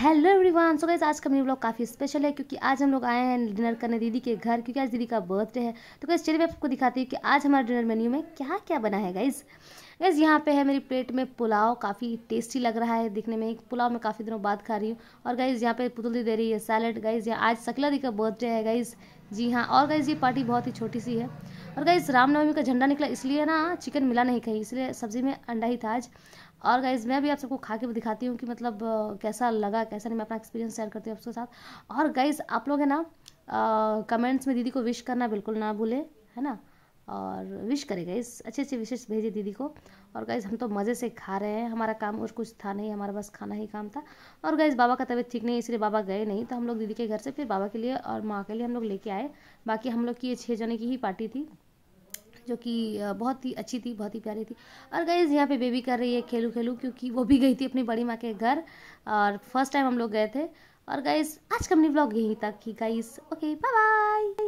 hello everyone so guys आज का मेरी ब्लॉग काफ़ी स्पेशल है क्योंकि आज हम लोग आए हैं डिनर करने दीदी के घर क्योंकि आज दीदी का बर्थडे है तो गैस चलिए मैं आपको दिखाती हूँ कि आज हमारे डिनर मेन्यू में क्या क्या बना है गाइज़ गैस यहाँ पे है मेरी प्लेट में पुलाव काफ़ी टेस्टी लग रहा है दिखने में पुलाव मैं काफ़ी दिनों बाद खा रही हूँ और गाइज़ यहाँ पर पुतुल दे रही है सैलड गाइज़ यहाँ आज सकला दी का बर्थडे है गाइज़ जी हाँ और गाइज़ ये पार्टी बहुत ही छोटी सी है और गाइज़ रामनवमी का झंडा निकला इसलिए ना चिकन मिला नहीं कहीं इसलिए सब्ज़ी में अंडा ही था आज और गाइज मैं भी आप सबको खा के दिखाती हूँ कि मतलब कैसा लगा कैसा नहीं मैं अपना एक्सपीरियंस शेयर करती हूँ आपके साथ और गाइज आप लोग है ना कमेंट्स में दीदी को विश करना बिल्कुल ना भूलें है ना और विश करें इस अच्छे अच्छे विशेष भेजे दीदी को और गाइज हम तो मज़े से खा रहे हैं हमारा काम और कुछ था नहीं हमारा बस खाना ही काम था और गाइज बाबा का तबीयत ठीक नहीं इसलिए बाबा गए नहीं तो हम लोग दीदी के घर से फिर बाबा के लिए और माँ के लिए हम लोग लेके आए बाकी हम लोग की ये छः जने की ही पार्टी थी जो कि बहुत ही अच्छी थी बहुत ही प्यारी थी और गाइज़ यहाँ पे बेबी कर रही है खेलू खेलू क्योंकि वो भी गई थी अपनी बड़ी माँ के घर और फर्स्ट टाइम हम लोग गए थे और गाइज आज का अपनी ब्लॉग यहीं तक ही गाइज ओके बाय बाय